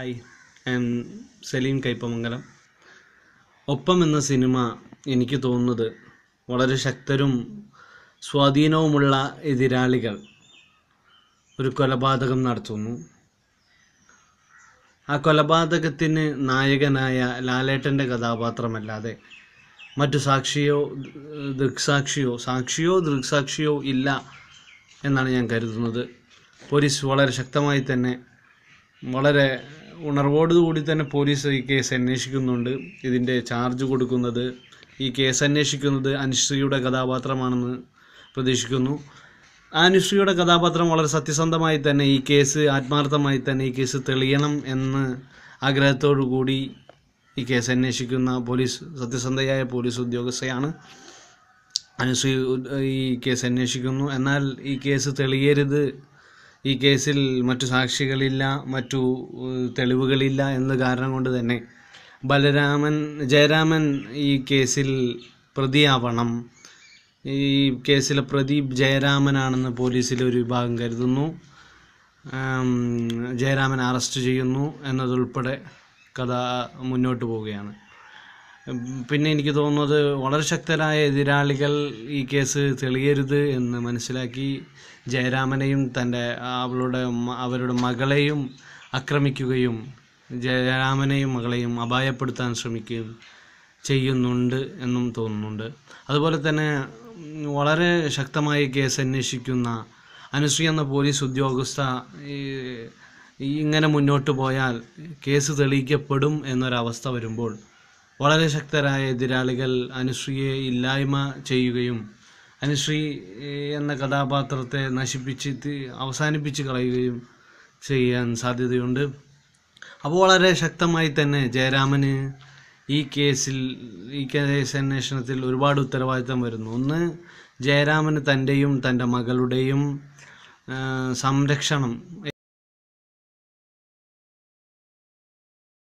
hi ആം സലീം കൈപ്പമംഗലം ഒപ്പം എന്ന cinema എനിക്ക് തോന്നുന്നത് വളരെ ശക്തരും സ്വാധീനവുമുള്ള എതിരാളികൾ ഒരു കൊലപാതകം നടത്തുന്നു ആ കൊലപാതകത്തിന് നായകനായ ലാലേട്ടൻ്റെ കഥാപാത്രമല്ലാതെ മറ്റു സാക്ഷിയോ ദൃക്സാക്ഷിയോ സാക്ഷിയോ ദൃക്സാക്ഷിയോ ഇല്ല എന്നാണ് ഞാൻ കരുതുന്നത് പോലീസ് വളരെ ശക്തമായി തന്നെ വളരെ ഉണർവോടുകൂടി തന്നെ പോലീസ് ഈ കേസ് അന്വേഷിക്കുന്നുണ്ട് ഇതിൻ്റെ ചാർജ് കൊടുക്കുന്നത് ഈ കേസ് അന്വേഷിക്കുന്നത് അനുശ്രീയുടെ കഥാപാത്രമാണെന്ന് പ്രതീക്ഷിക്കുന്നു അനുശ്രീയുടെ കഥാപാത്രം വളരെ സത്യസന്ധമായി തന്നെ ഈ കേസ് ആത്മാർത്ഥമായി തന്നെ ഈ കേസ് തെളിയണം എന്ന് ആഗ്രഹത്തോടു കൂടി ഈ കേസ് അന്വേഷിക്കുന്ന പോലീസ് സത്യസന്ധയായ പോലീസ് ഉദ്യോഗസ്ഥയാണ് അനുശ്രീ ഈ കേസ് അന്വേഷിക്കുന്നു എന്നാൽ ഈ കേസ് തെളിയരുത് ഈ കേസിൽ മറ്റു സാക്ഷികളില്ല മറ്റു തെളിവുകളില്ല എന്ന കാരണം കൊണ്ട് തന്നെ ബലരാമൻ ജയരാമൻ ഈ കേസിൽ പ്രതിയാവണം ഈ കേസിലെ പ്രതി ജയരാമനാണെന്ന് പോലീസിലെ ഒരു വിഭാഗം കരുതുന്നു ജയരാമൻ അറസ്റ്റ് ചെയ്യുന്നു എന്നതുൾപ്പെടെ കഥ മുന്നോട്ട് പോവുകയാണ് പിന്നെ എനിക്ക് തോന്നുന്നത് വളരെ ശക്തരായ എതിരാളികൾ ഈ കേസ് തെളിയരുത് എന്ന് മനസ്സിലാക്കി ജയരാമനെയും തൻ്റെ അവളുടെ അവരുടെ മകളെയും ആക്രമിക്കുകയും ജയരാമനെയും മകളെയും അപായപ്പെടുത്താൻ ശ്രമിക്കുകയും ചെയ്യുന്നുണ്ട് എന്നും തോന്നുന്നുണ്ട് അതുപോലെ തന്നെ വളരെ ശക്തമായി കേസ് അന്വേഷിക്കുന്ന അനുശ്രീ എന്ന പോലീസ് ഉദ്യോഗസ്ഥ ഈ ഇങ്ങനെ മുന്നോട്ട് പോയാൽ കേസ് തെളിയിക്കപ്പെടും എന്നൊരവസ്ഥ വരുമ്പോൾ വളരെ ശക്തരായ എതിരാളികൾ അനുശ്രീയെ ഇല്ലായ്മ ചെയ്യുകയും അനുശ്രീ എന്ന കഥാപാത്രത്തെ നശിപ്പിച്ച് അവസാനിപ്പിച്ച് കളയുകയും ചെയ്യാൻ സാധ്യതയുണ്ട് അപ്പോൾ വളരെ ശക്തമായി തന്നെ ജയരാമന് ഈ കേസിൽ ഈ കേസ് അന്വേഷണത്തിൽ ഒരുപാട് ഉത്തരവാദിത്തം വരുന്നു ഒന്ന് ജയരാമന് തൻ്റെയും തൻ്റെ മകളുടെയും സംരക്ഷണം